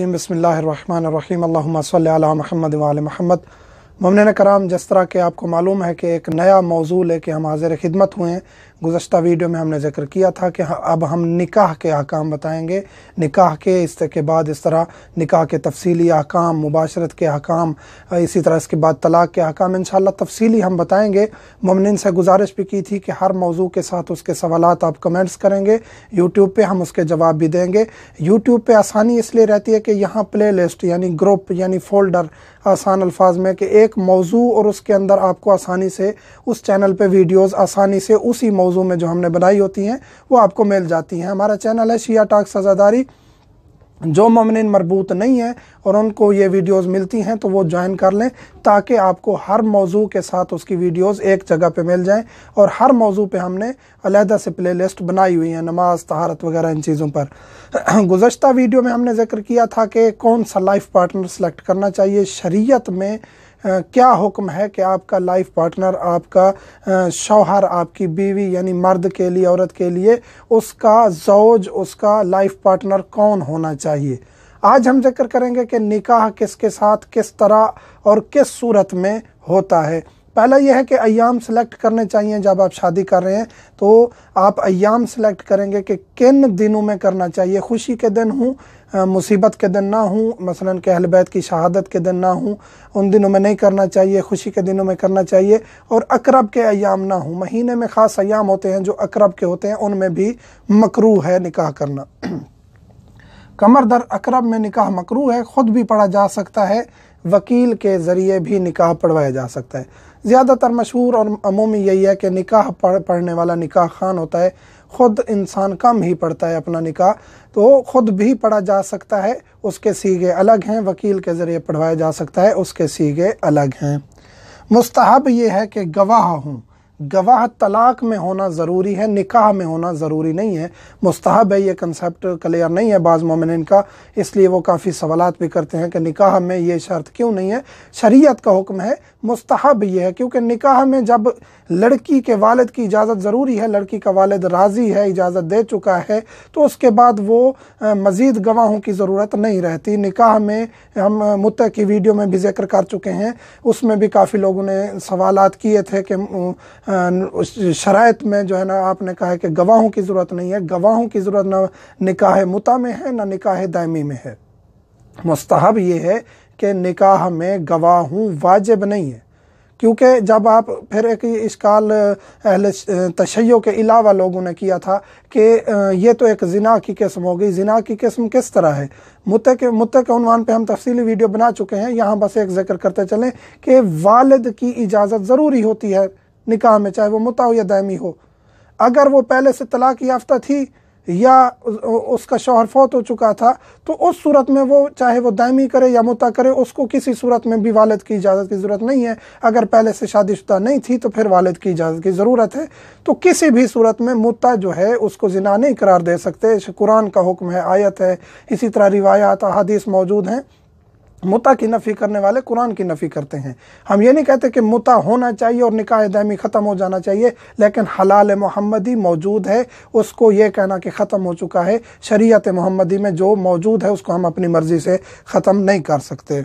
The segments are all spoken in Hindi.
بسم الله الرحمن الرحيم اللهم صل على محمد وعلى محمد ममन कराम जिस तरह के आपको मालूम है कि एक नया मौजू लेके हम हाजिर खिदमत हुए हैं गुज्त वीडियो में हमने जिक्र किया था कि हाँ, अब हम निकाह के अहकाम बताएँगे निकाह के इस के बाद इस तरह निकाह के तफसली अहकाम मुबाशरत के अहकाम इसी तरह इसके बाद तलाक़ के अहकाम इन तफसली हम बताएँगे ममन से गुजारिश भी की थी कि हर मौजू के साथ उसके सवाल आप कमेंट्स करेंगे यूट्यूब पर हम उसके जवाब भी देंगे यूट्यूब पर आसानी इसलिए रहती है कि यहाँ प्ले लिस्ट यानी ग्रुप यानी फ़ोल्डर आसान अल्फाज में कि एक मौजू और उसके अंदर आपको आसानी से उस चैनल पे वीडियोस आसानी से उसी मौजू में जो हमने बनाई होती हैं वो आपको मिल जाती हैं हमारा चैनल है शिया टाक सज़ादारी जो ममन मरबूत नहीं है और उनको ये वीडियोस मिलती हैं तो वो ज्वाइन कर लें ताकि आपको हर मौजू के साथ उसकी वीडियोस एक जगह पे मिल जाएं और हर मौजू पे हमने अलहदा से प्लेलिस्ट बनाई हुई है नमाज तहारत वगैरह इन चीज़ों पर गुजशत वीडियो में हमने जिक्र किया था कि कौन सा लाइफ पार्टनर सेलेक्ट करना चाहिए शरीयत में क्या हुक्म है कि आपका लाइफ पार्टनर आपका शौहर आपकी बीवी यानी मर्द के लिए औरत के लिए उसका जोज उसका लाइफ पार्टनर कौन होना चाहिए आज हम जिक्र करेंगे कि निकाह किसके साथ किस तरह और किस सूरत में होता है पहला यह है कि अयाम सेलेक्ट करने चाहिए जब आप शादी कर रहे हैं तो आप अयाम सेलेक्ट करेंगे कि किन दिनों में करना चाहिए खुशी के दिन हूँ मुसीबत के दिन ना हूँ मसलन के अहलबैत की शहादत के दिन ना हूँ उन दिनों में नहीं करना चाहिए खुशी के दिनों में करना चाहिए और अकरब के अयाम ना हूँ महीने में ख़ास अयाम होते हैं जो अकरब के होते हैं उनमें भी मकरू है निकाह करना कमर दर अकरब में निकाह मकरू है ख़ुद भी पढ़ा जा सकता है वकील के ज़रिए भी निकाह पढ़वाया जा सकता है ज़्यादातर मशहूर और अमूमी यही है कि निकाह पढ़ पढ़ने वाला निकाह खान होता है ख़ुद इंसान कम ही पढ़ता है अपना निकाह तो ख़ुद भी पढ़ा जा सकता है उसके सीगे अलग हैं वकील के ज़रिए पढ़वाया जा सकता है उसके सीगे अलग हैं मुस्तहब ये है कि गवाह हूँ गवाह तलाक में होना ज़रूरी है निकाह में होना ज़रूरी नहीं है मुस्तहब है ये कंसेप्ट क्लियर नहीं है बाज़ मोमिन का इसलिए वो काफ़ी सवाल भी करते हैं कि निकाह में ये शर्त क्यों नहीं है शरीयत का हुक्म है मुस्तहब ये है क्योंकि निकाह में जब लड़की के वालद की इजाज़त ज़रूरी है लड़की का वालद राज़ी है इजाज़त दे चुका है तो उसके बाद वो मज़ीद गवाहों की ज़रूरत नहीं रहती निकाह में हम मुत की वीडियो में भी जिक्र कर चुके हैं उसमें भी काफ़ी लोगों ने सवाल किए थे कि शरात में जो है ना आपने कहा है कि गवाहों की ज़रूरत नहीं है गवाहों की ज़रूरत ना निकाह मुता में है ना निकाह दायमी में है मस्तहब ये है कि निकाह में गवाहों वाजिब नहीं है क्योंकि जब आप फिर एक इसकाल अहल तशैयों के अलावा लोगों ने किया था कि ये तो एक जना की किस्म हो गई जना की किस्म किस तरह है मुत के मुत के उनवान पे हम तफसीली वीडियो बना चुके हैं यहाँ बस एक जिक्र करते चलें कि वालद की इजाज़त ज़रूरी होती है निकाह में चाहे वो मुता या दैमी हो अगर वो पहले से तलाक याफ्ता थी या उसका शोहर फौत हो चुका था तो उस सूरत में वो चाहे वो दायमी करे या मुता करे उसको किसी सूरत में भी वालद की इजाज़त की ज़रूरत नहीं है अगर पहले से शादीशुदा नहीं थी तो फिर वालद की इजाज़त की ज़रूरत है तो किसी भी सूरत में मुता जो है उसको जिना नहीं करार दे सकते कुरान का हुक्म है आयत है इसी तरह रिवायात अदीस मौजूद हैं मुता की नफ़ी करने वाले कुरान की नफ़ी करते हैं हम ये नहीं कहते कि मुता होना चाहिए और निकाह दहमी ख़त्म हो जाना चाहिए लेकिन हलाल मोहम्मदी मौजूद है उसको ये कहना कि ख़त्म हो चुका है शरीयत मोहम्मदी में जो मौजूद है उसको हम अपनी मर्ज़ी से ख़त्म नहीं कर सकते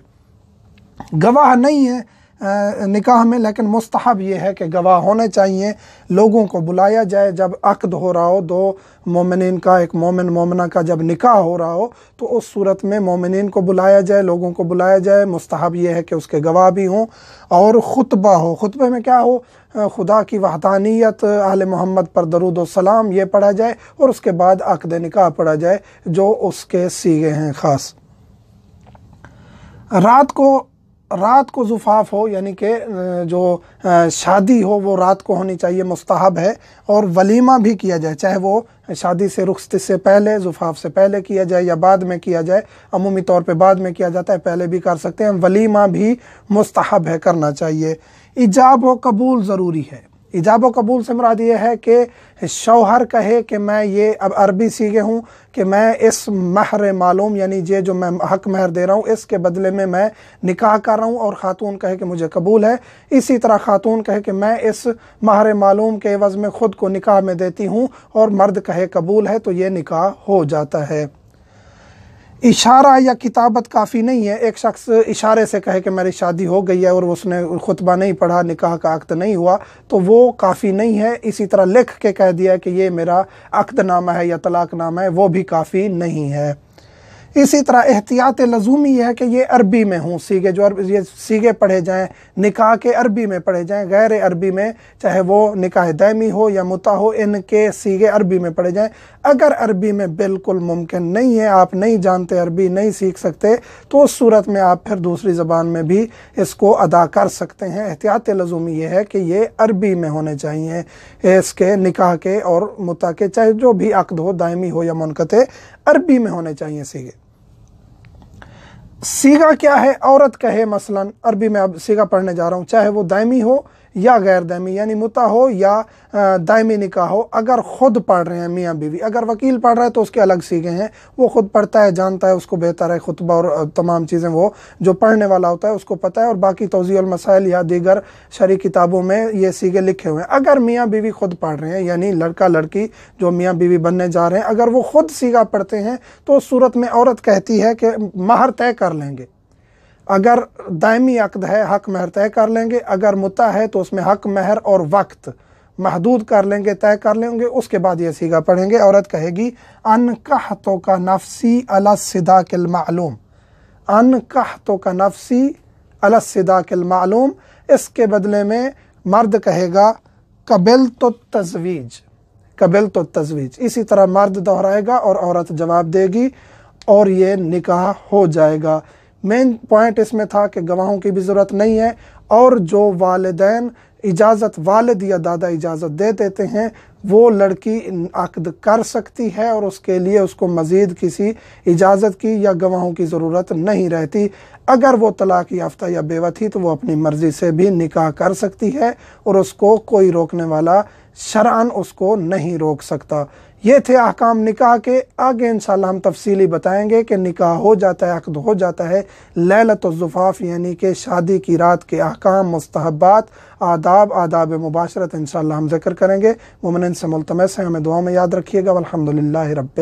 गवाह नहीं है निकाह में लेकिन मुस्तहब ये है कि गवाह होने चाहिए लोगों को बुलाया जाए जब अकद हो रहा हो दो मोमिन का एक मोमिन मोमना का जब निकाह हो रहा हो तो उस सूरत में मोमिन को बुलाया जाए लोगों को बुलाया जाए मुस्तहब ये है कि उसके गवाह भी हों और ख़ुतबा हो ख़ुतबे में क्या हो खुदा की वहदानियत आल मोहम्मद पर दरुद सलाम ये पढ़ा जाए और उसके बाद अकद निकाह पढ़ा जाए जो उसके सीगे हैं ख़ास रात को रात को जुफाफ हो यानी कि जो शादी हो वो रात को होनी चाहिए मुस्तहब है और वलीमा भी किया जाए चाहे वो शादी से रुख्त से पहले जुफाफ से पहले किया जाए या बाद में किया जाए अमूमी तौर पे बाद में किया जाता है पहले भी कर सकते हैं वलीमा भी मुस्तहब है करना चाहिए इजाब व कबूल ज़रूरी है इजाब कबूल से मुराद ये है कि शौहर कहे कि मैं ये अब अरबी सीखे हूँ कि मैं इस महर मालूम यानी ये जो मैं हक महर दे रहा हूँ इसके बदले में मैं निकाह कर रहा हूँ और ख़ातून कहे कि मुझे कबूल है इसी तरह ख़ातून कहे कि मैं इस महर मालूम के एवज़ में ख़ुद को निकाह में देती हूँ और मर्द कहे कबूल है तो ये निकाह हो जाता है इशारा या किताबत काफ़ी नहीं है एक शख्स इशारे से कहे कि मेरी शादी हो गई है और उसने खुतबा नहीं पढ़ा निकाह का अक्त नहीं हुआ तो वो काफ़ी नहीं है इसी तरह लिख के कह दिया कि ये मेरा अक्दनामा है या तलाक नामा है वो भी काफ़ी नहीं है इसी तरह एहतियात लजूमी है कि ये अरबी में हों सीगे जो अरबी ये सीगे पढ़े जाएँ निकाह के अरबी में पढ़े जाएँ गैर अरबी में चाहे वो निकाह दैमी हो या मुता हो इनके सीगे अरबी में पढ़े जाएँ अगर अरबी में बिल्कुल मुमकिन नहीं है आप नहीं जानते अरबी नहीं सीख सकते तो उस सूरत में आप फिर दूसरी ज़बान में भी इसको अदा कर सकते हैं एहतियात लजूमी ये है कि ये अरबी में होने चाहिए इसके निकाह के और मुता के चाहे जो भी अकद हो दायमी हो या मुनकते अरबी में होने चाहिए सीगे सीगा क्या है औरत कहे मसलन अरबी में अब सीगा पढ़ने जा रहा हूँ चाहे वो दायमी हो या गैर दायमी यानी मुता हो या दायमी निका हो अगर ख़ुद पढ़ रहे हैं मियाँ बीवी अगर वकील पढ़ रहा है तो उसके अलग सीखे हैं वो ख़ुद पढ़ता है जानता है उसको बेहतर है खुतबा और तमाम चीज़ें वो जो पढ़ने वाला होता है उसको पता है और बाकी तोज़ी मसाइल या दीगर शरी किताबों में ये सीखे लिखे हुए हैं अगर मियाँ बीवी ख़ुद पढ़ रहे हैं यानी लड़का लड़की जो मियाँ बीवी बनने जा रहे हैं अगर वो ख़ुद सीखा पढ़ते हैं तो उस सूरत में औरत कहती है कि माहर तय कर लेंगे अगर दायमी अकद है हक महर तय कर लेंगे अगर मुता है तो उसमें हक महर और वक्त महदूद कर लेंगे तय कर लेंगे उसके बाद ये सीगा पढ़ेंगे औरत कहेगी अन कहतों का नफसी अलसिदा किलमालूम अन कहतों का नफसी अलसिदा किलमालूम इसके बदले में मर्द कहेगा कबिल तो तजवीज कबिल तो तजवीज इसी तरह मर्द दोहराएगा और औरत जवाब देगी और ये निकाह हो जाएगा मेन पॉइंट इसमें था कि गवाहों की भी ज़रूरत नहीं है और जो वालदेन इजाज़त वालद या दादा इजाज़त दे देते हैं वो लड़की अकद कर सकती है और उसके लिए उसको मज़ीद किसी इजाज़त की या गवाहों की ज़रूरत नहीं रहती अगर वो तलाक याफ्ता या बेवा थी तो वो अपनी मर्ज़ी से भी निकाह कर सकती है और उसको कोई रोकने वाला शरान उसको नहीं रोक सकता ये थे अहकाम निकाह के आगे इन हम तफसीली बताएंगे कि निकाह हो जाता है अकद हो जाता है ज़ुफाफ़ यानी कि शादी की रात के अहकाम मस्तहबात आदाब आदाब मुबाशरत इन हम जिक्र करेंगे मुमन से मुलतमस हैं हमें दुआ में याद रखिएगा अलहमदिल्ला रब